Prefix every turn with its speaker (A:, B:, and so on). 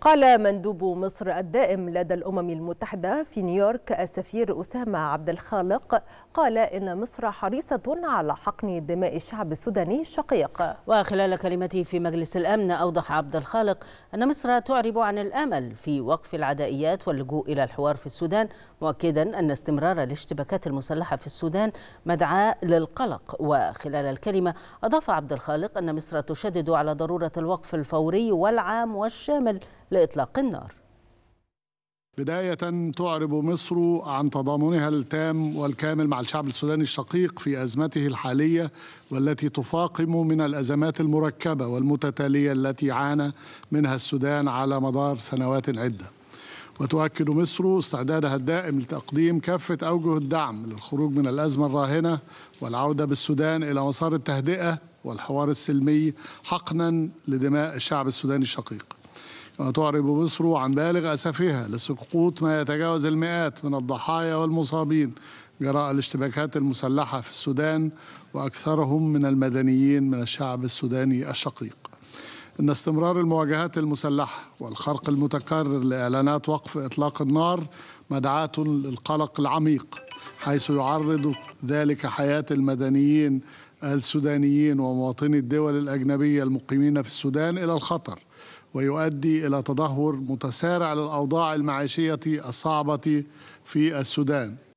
A: قال مندوب مصر الدائم لدى الأمم المتحدة في نيويورك السفير أسامة عبد الخالق قال إن مصر حريصة على حقن دماء الشعب السوداني الشقيق
B: وخلال كلمته في مجلس الأمن أوضح عبد الخالق أن مصر تعرب عن الأمل في وقف العدائيات واللجوء إلى الحوار في السودان مؤكدا أن استمرار الاشتباكات المسلحة في السودان مدعاة للقلق وخلال الكلمة أضاف عبد الخالق أن مصر تشدد على ضرورة الوقف الفوري والعام والشامل لإطلاق النار
C: بداية تعرب مصر عن تضامنها التام والكامل مع الشعب السوداني الشقيق في أزمته الحالية والتي تفاقم من الأزمات المركبة والمتتالية التي عانى منها السودان على مدار سنوات عدة وتؤكد مصر استعدادها الدائم لتقديم كافة أوجه الدعم للخروج من الأزمة الراهنة والعودة بالسودان إلى مسار التهدئة والحوار السلمي حقنا لدماء الشعب السوداني الشقيق وتعرب مصر عن بالغ أسفها لسقوط ما يتجاوز المئات من الضحايا والمصابين جراء الاشتباكات المسلحة في السودان وأكثرهم من المدنيين من الشعب السوداني الشقيق إن استمرار المواجهات المسلحة والخرق المتكرر لإعلانات وقف إطلاق النار مدعاة للقلق العميق حيث يعرض ذلك حياة المدنيين السودانيين ومواطني الدول الأجنبية المقيمين في السودان إلى الخطر ويؤدي إلى تدهور متسارع للأوضاع المعيشية الصعبة في السودان